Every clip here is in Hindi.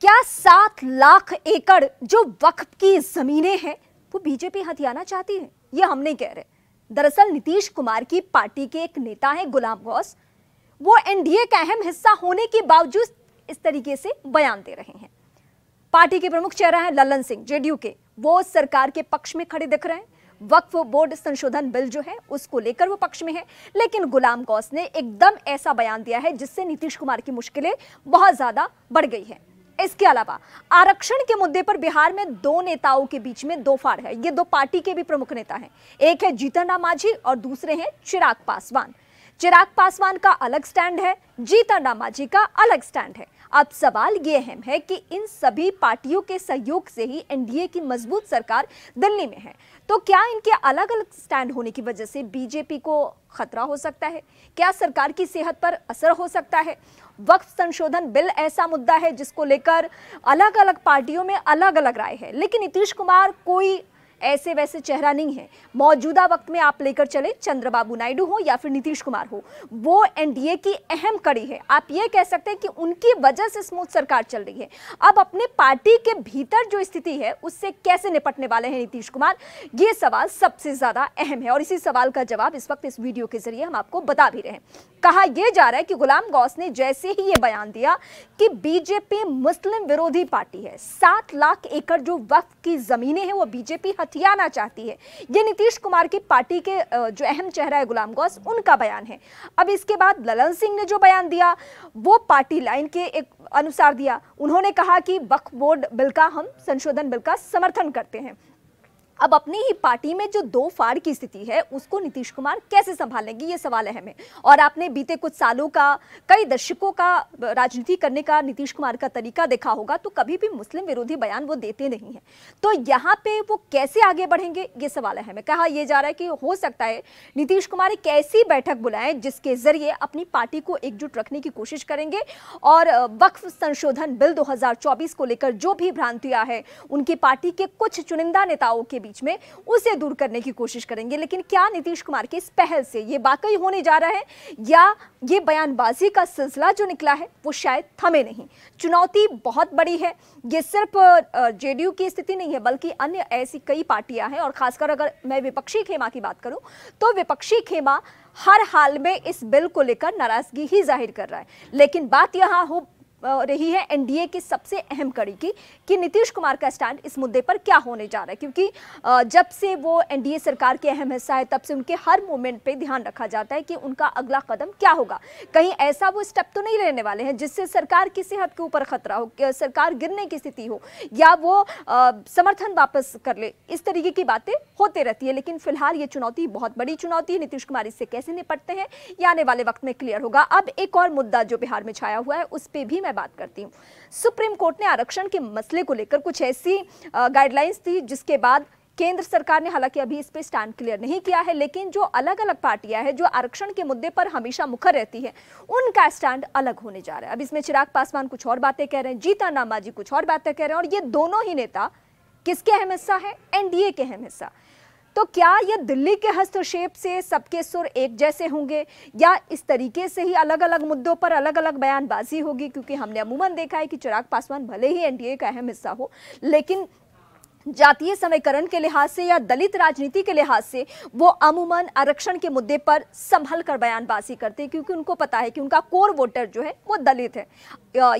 क्या सात लाख एकड़ जो वक्फ की जमीनें हैं वो बीजेपी हथियाना चाहती है ये हम नहीं कह रहे दरअसल नीतीश कुमार की पार्टी के एक नेता हैं गुलाम गौस वो एनडीए का अहम हिस्सा होने के बावजूद इस तरीके से बयान दे रहे हैं पार्टी के प्रमुख चेहरा है ललन सिंह जेडीयू के वो सरकार के पक्ष में खड़े दिख रहे हैं वक्फ बोर्ड संशोधन बिल जो है उसको लेकर वो पक्ष में है लेकिन गुलाम गौस ने एकदम ऐसा बयान दिया है जिससे नीतीश कुमार की मुश्किलें बहुत ज्यादा बढ़ गई है इसके अलावा आरक्षण के मुद्दे पर बिहार में दो नेताओं के बीच में दो फाड़ है ये दो पार्टी के भी प्रमुख नेता हैं एक है जीतन राम मांझी और दूसरे हैं चिराग पासवान चिराग पासवान का अलग स्टैंड है जीतन राम मांझी का अलग स्टैंड है अब सवाल ये अहम है कि इन सभी पार्टियों के सहयोग से ही एनडीए की मजबूत सरकार दिल्ली में है तो क्या इनके अलग अलग स्टैंड होने की वजह से बीजेपी को खतरा हो सकता है क्या सरकार की सेहत पर असर हो सकता है वक्फ संशोधन बिल ऐसा मुद्दा है जिसको लेकर अलग अलग पार्टियों में अलग अलग राय है लेकिन नीतीश कुमार कोई ऐसे वैसे चेहरा नहीं है मौजूदा वक्त में आप लेकर चले चंद्रबाबू नायडू हो या फिर नीतीश कुमार हो वो एनडीए की अहम कड़ी है आप ये कह सकते हैं कि उनकी वजह से स्मूथ सरकार चल रही है अब अपने पार्टी के भीतर जो स्थिति है उससे कैसे निपटने वाले हैं नीतीश कुमार ये सवाल सबसे ज़्यादा अहम है और इसी सवाल का जवाब इस वक्त इस वीडियो के जरिए हम आपको बता भी रहे हैं कहा यह जा रहा है कि गुलाम गौस ने जैसे ही ये बयान दिया कि बीजेपी मुस्लिम विरोधी पार्टी है सात लाख एकड़ जो वक्त की जमीनें हैं वो बीजेपी हथियाना चाहती है ये नीतीश कुमार की पार्टी के जो अहम चेहरा है गुलाम गौस उनका बयान है अब इसके बाद ललन सिंह ने जो बयान दिया वो पार्टी लाइन के एक अनुसार दिया उन्होंने कहा कि वक्फ बोर्ड बिल का हम संशोधन बिल का समर्थन करते हैं अब अपनी ही पार्टी में जो दो फाड़ की स्थिति है उसको नीतीश कुमार कैसे संभालेंगे ये सवाल अहम है और आपने बीते कुछ सालों का कई दशकों का राजनीति करने का नीतीश कुमार का तरीका देखा होगा तो कभी भी मुस्लिम विरोधी बयान वो देते नहीं है तो यहाँ पे वो कैसे आगे बढ़ेंगे ये सवाल अहम है कहा यह जा रहा है कि हो सकता है नीतीश कुमार एक ऐसी बैठक बुलाएं जिसके जरिए अपनी पार्टी को एकजुट रखने की कोशिश करेंगे और वक्फ संशोधन बिल दो को लेकर जो भी भ्रांतियां है उनकी पार्टी के कुछ चुनिंदा नेताओं के बीच बीच में उसे दूर करने की कोशिश करेंगे लेकिन क्या नीतीश कुमार की इस पहल से ये वाकई होने जा रहा है या ये बयानबाजी का सिलसिला जो निकला है वो शायद थमे नहीं चुनौती बहुत बड़ी है ये सिर्फ जेडीयू की स्थिति नहीं है बल्कि अन्य ऐसी कई पार्टियां हैं और खासकर अगर मैं विपक्षी खेमा की बात करूं तो विपक्षी खेमा हर हाल में इस बिल को लेकर नाराजगी ही जाहिर कर रहा है लेकिन बात यहां हो रही है एनडीए की सबसे अहम कड़ी की कि नीतीश कुमार का स्टैंड इस मुद्दे पर क्या होने जा रहा है क्योंकि जब से वो एनडीए सरकार के अहम हिस्सा है तब से उनके हर मोमेंट पे ध्यान रखा जाता है कि उनका अगला कदम क्या होगा कहीं ऐसा वो स्टेप तो नहीं लेने वाले हैं जिससे सरकार की सेहत के ऊपर खतरा हो सरकार गिरने की स्थिति हो या वो समर्थन वापस कर ले इस तरीके की बातें होते रहती है लेकिन फिलहाल ये चुनौती बहुत बड़ी चुनौती है नीतीश कुमार इससे कैसे निपटते हैं ये आने वाले वक्त में क्लियर होगा अब एक और मुद्दा जो बिहार में छाया हुआ है उस पर भी मैं मैं बात करती हूँ सुप्रीम कोर्ट ने आरक्षण के मसले को लेकर कुछ ऐसी गाइडलाइंस थी जिसके बाद केंद्र सरकार ने हालांकि अभी इस पे स्टैंड क्लियर नहीं किया है लेकिन जो अलग अलग पार्टियां हैं जो आरक्षण के मुद्दे पर हमेशा मुखर रहती हैं उनका स्टैंड अलग होने जा रहा है अब इसमें चिराग पासवान कुछ और बातें कह रहे हैं जीता नामाजी कुछ और बातें कह रहे हैं और ये दोनों ही नेता किसके अहम हिस्सा है एनडीए के अहम हिस्सा तो क्या यह दिल्ली के हस्तक्षेप से सबके सुर एक जैसे होंगे या इस तरीके से ही अलग अलग मुद्दों पर अलग अलग बयानबाजी होगी क्योंकि हमने अमूमन देखा है कि चिराग पासवान भले ही एनडीए का अहम हिस्सा हो लेकिन जातीय समीकरण के लिहाज से या दलित राजनीति के लिहाज से वो अमूमन आरक्षण के मुद्दे पर संभल कर बयानबाजी करते हैं क्योंकि उनको पता है कि उनका कोर वोटर जो है वो दलित है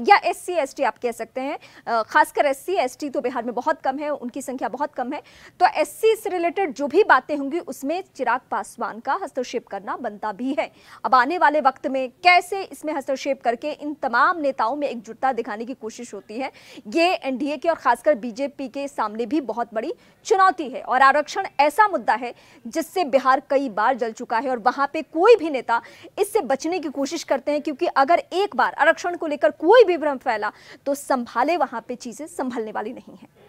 या एस सी आप कह सकते हैं खासकर एस सी तो बिहार में बहुत कम है उनकी संख्या बहुत कम है तो एस सी से रिलेटेड जो भी बातें होंगी उसमें चिराग पासवान का हस्तक्षेप करना बनता भी है अब आने वाले वक्त में कैसे इसमें हस्तक्षेप करके इन तमाम नेताओं में एकजुटता दिखाने की कोशिश होती है ये एनडीए के और खासकर बीजेपी के सामने भी बहुत बड़ी चुनौती है और आरक्षण ऐसा मुद्दा है जिससे बिहार कई बार जल चुका है और वहां पे कोई भी नेता इससे बचने की कोशिश करते हैं क्योंकि अगर एक बार आरक्षण को लेकर कोई भी भ्रम फैला तो संभाले वहां पे चीज़ें संभलने वाली नहीं है